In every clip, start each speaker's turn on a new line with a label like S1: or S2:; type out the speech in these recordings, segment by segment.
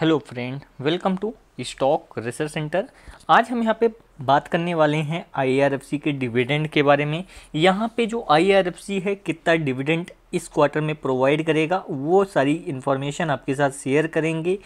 S1: hello friend welcome to stock research centre आज हम यहाँ पे बात करने वाले हैं आईआरएफसी के डिविडेंड के बारे में यहाँ पे जो आईआरएफसी है कितना डिविडेंड इस क्वार्टर में प्रोवाइड करेगा वो सारी इन्फॉर्मेशन आपके साथ शेयर करेंगे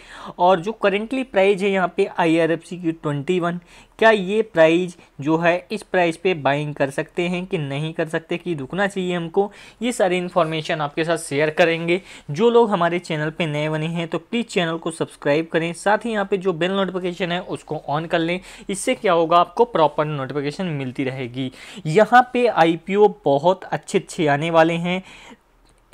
S1: और जो करेंटली प्राइस है यहाँ पे आईआरएफसी की ट्वेंटी वन क्या ये प्राइस जो है इस प्राइस पे बाइंग कर सकते हैं कि नहीं कर सकते कि रुकना चाहिए हमको ये सारी इन्फॉर्मेशन आपके साथ शेयर करेंगे जो लोग हमारे चैनल पे नए बने हैं तो प्लीज़ चैनल को सब्सक्राइब करें साथ ही यहाँ पे जो बेल नोटिफिकेशन है उसको ऑन कर लें इससे क्या होगा आपको प्रॉपर नोटिफिकेशन मिलती रहेगी यहाँ पे आईपीओ बहुत अच्छे अच्छे आने वाले हैं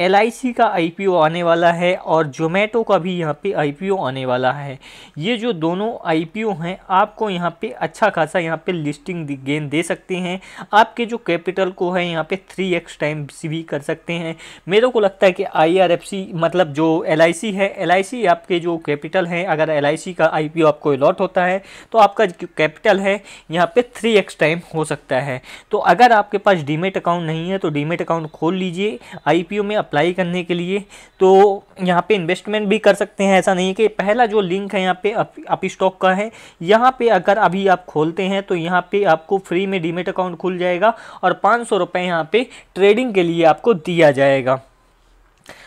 S1: एल का आई आने वाला है और जोमेटो का भी यहाँ पे आई आने वाला है ये जो दोनों आई हैं आपको यहाँ पे अच्छा खासा यहाँ पे लिस्टिंग गेन दे सकते हैं आपके जो कैपिटल को है यहाँ पे थ्री एक्स टाइम्स भी कर सकते हैं मेरे को लगता है कि आई मतलब जो एल है एल आपके जो कैपिटल हैं अगर एल का आई आपको अलॉट होता है तो आपका कैपिटल है यहाँ पर थ्री एक्स टाइम हो सकता है तो अगर आपके पास डीमेट अकाउंट नहीं है तो डीमेट अकाउंट खोल लीजिए आई में अप्लाई करने के लिए तो यहाँ पे इन्वेस्टमेंट भी कर सकते हैं ऐसा नहीं है कि पहला जो लिंक है यहाँ पे अप स्टॉक का है यहाँ पे अगर अभी आप खोलते हैं तो यहाँ पे आपको फ्री में डीमेट अकाउंट खुल जाएगा और पाँच सौ रुपये यहाँ पर ट्रेडिंग के लिए आपको दिया जाएगा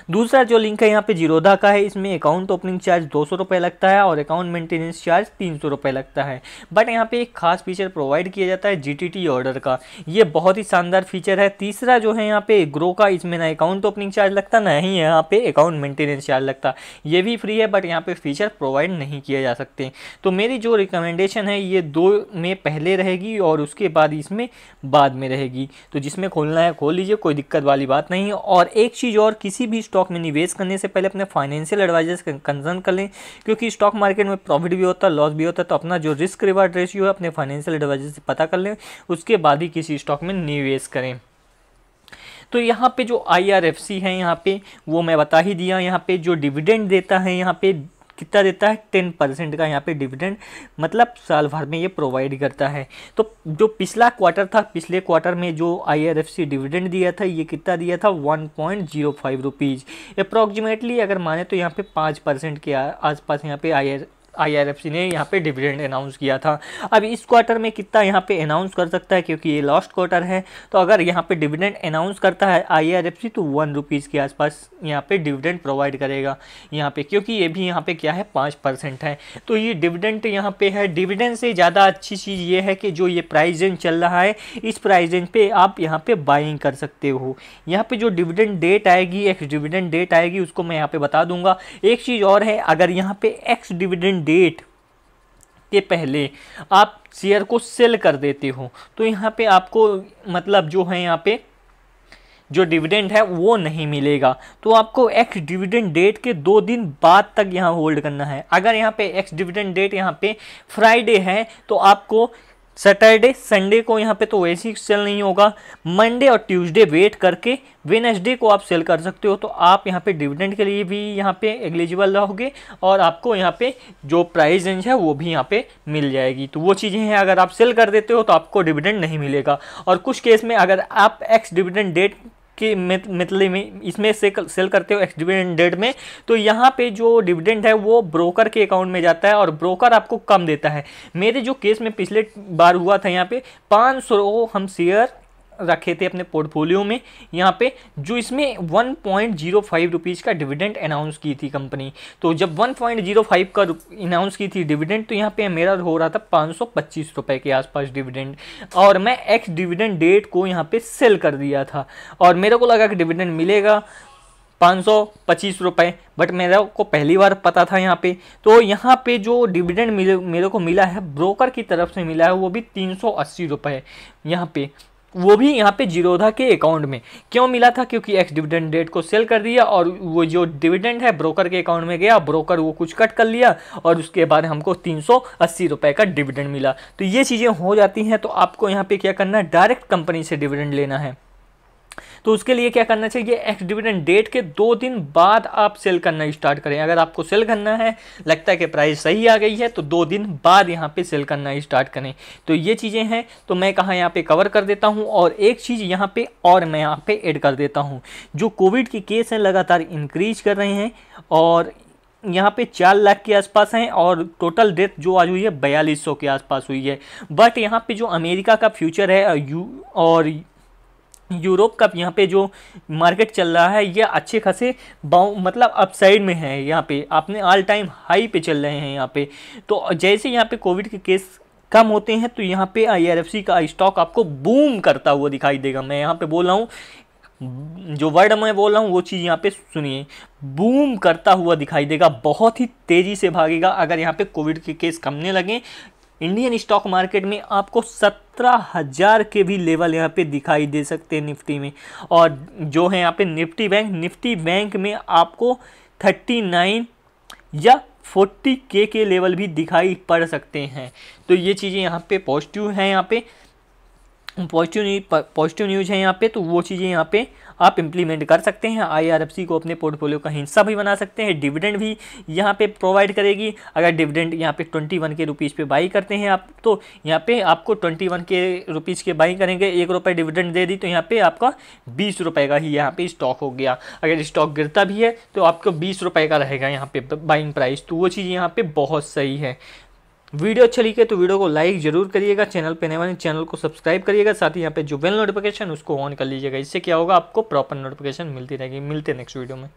S1: दूसरा जो लिंक है यहाँ पे जीरोधा का है इसमें अकाउंट ओपनिंग चार्ज दो सौ रुपये लगता है और अकाउंट मेंटेनेंस चार्ज तीन सौ रुपये लगता है बट यहाँ पे एक खास फीचर प्रोवाइड किया जाता है जी ऑर्डर का ये बहुत ही शानदार फीचर है तीसरा जो है यहाँ पे ग्रो का इसमें ना अकाउंट ओपनिंग चार्ज लगता ना ही यहाँ पे अकाउंट मेंटेनेंस चार्ज लगता ये भी फ्री है बट यहाँ पे फीचर प्रोवाइड नहीं किया जा सकते तो मेरी जो रिकमेंडेशन है ये दो में पहले रहेगी और उसके बाद इसमें बाद में रहेगी तो जिसमें खोलना है खोल लीजिए कोई दिक्कत वाली बात नहीं और एक चीज़ और किसी भी स्टॉक स्टॉक में निवेश करने से पहले अपने फाइनेंशियल से कंसर्न कर लें क्योंकि स्टॉक मार्केट में प्रॉफिट भी होता है लॉस भी होता है तो अपना जो रिस्क रिवार्ड रेशियो है अपने फाइनेंशियल एडवाइजर से पता कर लें उसके बाद ही किसी स्टॉक में निवेश करें तो यहाँ पे जो आई है यहाँ पे वो मैं बता ही दिया यहाँ पे जो डिविडेंड देता है यहाँ पे कितना देता है टेन परसेंट का यहाँ पे डिविडेंड मतलब साल भर में ये प्रोवाइड करता है तो जो पिछला क्वार्टर था पिछले क्वार्टर में जो आईआरएफसी डिविडेंड दिया था ये कितना दिया था one point zero five rupees approximately अगर माने तो यहाँ पे पाँच परसेंट के आसपास यहाँ पे आई आईआरएफसी ने यहाँ पे डिविडेंड अनाउंस किया था अब इस क्वार्टर में कितना यहाँ पे अनाउंस कर सकता है क्योंकि ये लास्ट क्वार्टर है तो अगर यहाँ पे डिविडेंड अनाउंस करता है आईआरएफसी तो वन रुपीज़ के आसपास यहाँ पे डिविडेंड प्रोवाइड करेगा यहाँ पे क्योंकि ये भी यहाँ पे क्या है पाँच परसेंट है तो ये डिविडेंट यहाँ पे है डिविडेंड से ज़्यादा अच्छी चीज़ ये है कि जो ये प्राइस रेंज चल रहा है इस प्राइस रेंज पर आप यहाँ पर बाइंग कर सकते हो यहाँ पर जो डिविडेंड डेट आएगी एक्स डिविडेंड डेट आएगी उसको मैं यहाँ पर बता दूंगा एक चीज़ और है अगर यहाँ पर एक्स डिविडेंड डेट के पहले आप शेयर को सेल कर देते हो तो यहाँ पे आपको मतलब जो है यहाँ पे जो डिविडेंड है वो नहीं मिलेगा तो आपको एक्स डिविडेंड डेट के दो दिन बाद तक यहाँ होल्ड करना है अगर यहाँ पे एक्स डिविडेंड डेट यहाँ पे फ्राइडे है तो आपको सैटरडे संडे को यहाँ पे तो वैसे ही सेल नहीं होगा मंडे और ट्यूसडे वेट करके वेनसडे को आप सेल कर सकते हो तो आप यहाँ पे डिविडेंड के लिए भी यहाँ पे एलिजिबल रहोगे और आपको यहाँ पे जो प्राइस रेंज है वो भी यहाँ पे मिल जाएगी तो वो चीज़ें हैं अगर आप सेल कर देते हो तो आपको डिविडेंड नहीं मिलेगा और कुछ केस में अगर आप एक्स डिविडेंड डेट की मतलब इसमें से सेल करते हो डेट में तो यहाँ पे जो डिविडेंड है वो ब्रोकर के अकाउंट में जाता है और ब्रोकर आपको कम देता है मेरे जो केस में पिछले बार हुआ था यहाँ पे पाँच हम शेयर रखे थे अपने पोर्टफोलियो में यहाँ पे जो इसमें one point zero five rupees का डिविडेंड अनाउंस की थी कंपनी तो जब वन पॉइंट जीरो फाइव का अनाउंस की थी डिविडेंड तो यहाँ पे मेरा हो रहा था पाँच सौ पच्चीस रुपये के आसपास डिविडेंड और मैं एक्स डिविडेंड डेट को यहाँ पे सेल कर दिया था और मेरे को लगा कि डिविडेंड मिलेगा पाँच सौ पच्चीस रुपये बट मेरे को पहली बार पता था यहाँ पे तो यहाँ पे जो डिविडेंड मिले मेरे को मिला है ब्रोकर की तरफ से मिला है वो भी तीन सौ अस्सी रुपये यहाँ पे वो भी यहाँ पे जीरोधा के अकाउंट में क्यों मिला था क्योंकि एक्स डिविडेंड डेट को सेल कर दिया और वो जो डिविडेंड है ब्रोकर के अकाउंट में गया ब्रोकर वो कुछ कट कर लिया और उसके बाद हमको तीन सौ का डिविडेंड मिला तो ये चीज़ें हो जाती हैं तो आपको यहाँ पे क्या करना है डायरेक्ट कंपनी से डिविडेंड लेना है तो उसके लिए क्या करना चाहिए एक्स डिविडेंड डेट के दो दिन बाद आप सेल करना स्टार्ट करें अगर आपको सेल करना है लगता है कि प्राइस सही आ गई है तो दो दिन बाद यहाँ पे सेल करना स्टार्ट करें तो ये चीज़ें हैं तो मैं कहाँ यहाँ पे कवर कर देता हूँ और एक चीज़ यहाँ पे और मैं यहाँ पे ऐड कर देता हूँ जो कोविड के केस हैं लगातार इंक्रीज कर रहे हैं और यहाँ पे चार लाख के आसपास हैं और टोटल डेथ जो आज हुई है बयालीस सौ के आसपास हुई है बट यहाँ पे जो अमेरिका का फ्यूचर है यू uh, और यूरोप का यहाँ पे जो मार्केट चल रहा है ये अच्छे खासे बाउ मतलब अपसाइड में है यहाँ पे आपने ऑल टाइम हाई पे चल रहे हैं यहाँ पे तो जैसे यहाँ पे कोविड के केस कम होते हैं तो यहाँ पे आई का स्टॉक आपको बूम करता हुआ दिखाई देगा मैं यहाँ पे बोल रहा हूँ जो वर्ड मैं बोल रहा हूँ वो चीज़ यहाँ पे सुनिए बूम करता हुआ दिखाई देगा बहुत ही तेज़ी से भागेगा अगर यहाँ पे कोविड के केस कमने लगें इंडियन स्टॉक मार्केट में आपको सत्रह हज़ार के भी लेवल यहाँ पे दिखाई दे सकते हैं निफ्टी में और जो है यहाँ पे निफ्टी बैंक निफ्टी बैंक में आपको थर्टी नाइन या फोर्टी के के लेवल भी दिखाई पड़ सकते हैं तो ये चीज़ें यहाँ पे पॉजिटिव हैं यहाँ पे पॉजिटिव पॉजिटिव न्यूज़ है यहाँ पे तो वो चीज़ें यहाँ पे आप इम्प्लीमेंट कर सकते हैं आईआरएफसी को अपने पोर्टफोलियो का हिस्सा भी बना सकते हैं डिविडेंड भी यहाँ पे प्रोवाइड करेगी अगर डिविडेंड यहाँ पे 21 के रुपीज़ पे बाई करते हैं आप तो यहाँ पे आपको 21 के रुपीज़ के बाई करेंगे एक रुपये डिविडेंड दे दी तो यहाँ पे आपका बीस रुपये का ही यहाँ पे स्टॉक हो गया अगर स्टॉक गिरता भी है तो आपको बीस का रहेगा यहाँ पे बाइंग प्राइस तो वो चीज़ यहाँ पर बहुत सही है वीडियो अच्छी लगी तो वीडियो को लाइक जरूर करिएगा चैनल पे नए वाले चैनल को सब्सक्राइब करिएगा साथ ही यहाँ पे जो बेल नोटिफिकेशन उसको ऑन कर लीजिएगा इससे क्या होगा आपको प्रॉपर नोटिफिकेशन मिलती रहेगी मिलते नेक्स्ट वीडियो में